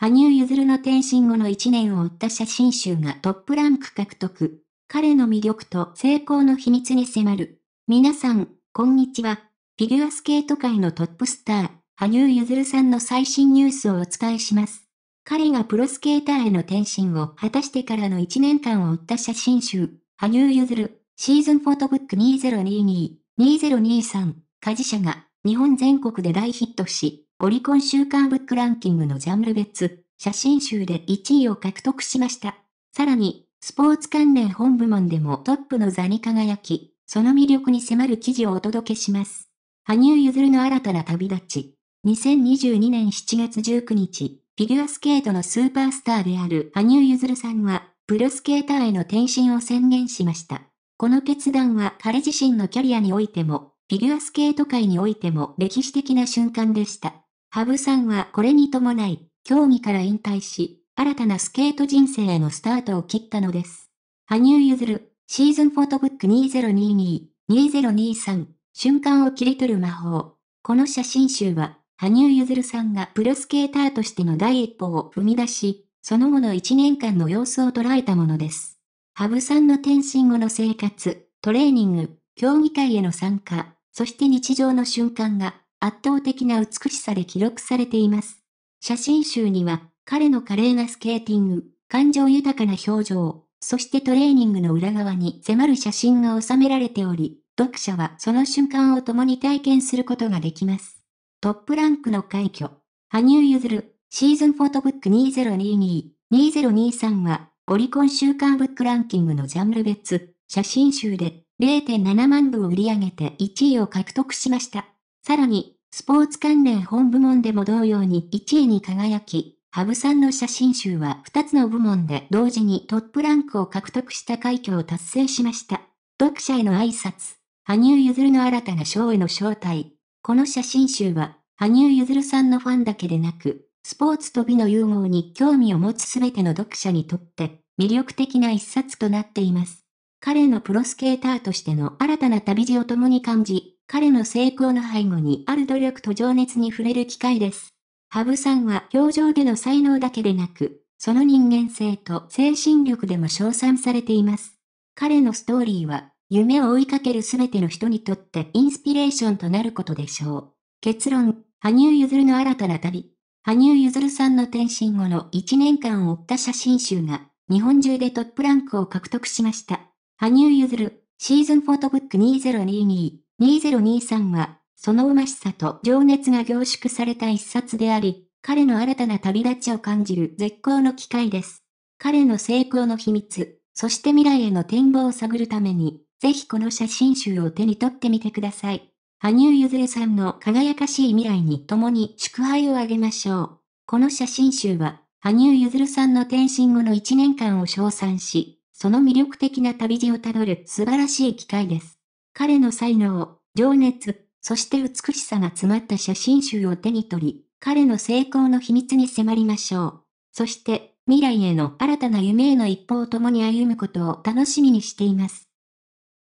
羽生結弦の転身後の1年を追った写真集がトップランク獲得。彼の魅力と成功の秘密に迫る。皆さん、こんにちは。フィギュアスケート界のトップスター、羽生結弦さんの最新ニュースをお伝えします。彼がプロスケーターへの転身を果たしてからの1年間を追った写真集、羽生結弦、シーズンフォトブック2022、2023、家事者が日本全国で大ヒットし、オリコン週刊ブックランキングのジャンル別、写真集で1位を獲得しました。さらに、スポーツ関連本部門でもトップの座に輝き、その魅力に迫る記事をお届けします。羽生結弦の新たな旅立ち。2022年7月19日、フィギュアスケートのスーパースターである羽生結弦さんは、プロスケーターへの転身を宣言しました。この決断は彼自身のキャリアにおいても、フィギュアスケート界においても歴史的な瞬間でした。ハブさんはこれに伴い、競技から引退し、新たなスケート人生へのスタートを切ったのです。羽生結弦、シーズンフォトブック2022、2023、瞬間を切り取る魔法。この写真集は、羽生結弦さんがプロスケーターとしての第一歩を踏み出し、その後の1年間の様子を捉えたものです。ハブさんの転身後の生活、トレーニング、競技会への参加、そして日常の瞬間が圧倒的な美しさで記録されています。写真集には、彼の華麗なスケーティング、感情豊かな表情、そしてトレーニングの裏側に迫る写真が収められており、読者はその瞬間を共に体験することができます。トップランクの快挙。羽生結弦、シーズンフォトブック2022、2023は、オリコン週間ブックランキングのジャンル別、写真集で0.7万部を売り上げて1位を獲得しました。さらに、スポーツ関連本部門でも同様に1位に輝き、羽生さんの写真集は2つの部門で同時にトップランクを獲得した快挙を達成しました。読者への挨拶。羽生結弦の新たな賞への招待。この写真集は、羽生結弦さんのファンだけでなく、スポーツと美の融合に興味を持つすべての読者にとって、魅力的な一冊となっています。彼のプロスケーターとしての新たな旅路を共に感じ、彼の成功の背後にある努力と情熱に触れる機会です。羽生さんは表情での才能だけでなく、その人間性と精神力でも称賛されています。彼のストーリーは、夢を追いかけるすべての人にとってインスピレーションとなることでしょう。結論、羽生結弦の新たな旅。羽生結弦さんの転身後の1年間を追った写真集が、日本中でトップランクを獲得しました。羽生結弦、シーズンフォトブック2022。2023は、そのうましさと情熱が凝縮された一冊であり、彼の新たな旅立ちを感じる絶好の機会です。彼の成功の秘密、そして未来への展望を探るために、ぜひこの写真集を手に取ってみてください。羽生結弦さんの輝かしい未来に共に祝杯をあげましょう。この写真集は、羽生結弦さんの転身後の1年間を称賛し、その魅力的な旅路をたどる素晴らしい機会です。彼の才能、情熱、そして美しさが詰まった写真集を手に取り、彼の成功の秘密に迫りましょう。そして、未来への新たな夢への一歩を共に歩むことを楽しみにしています。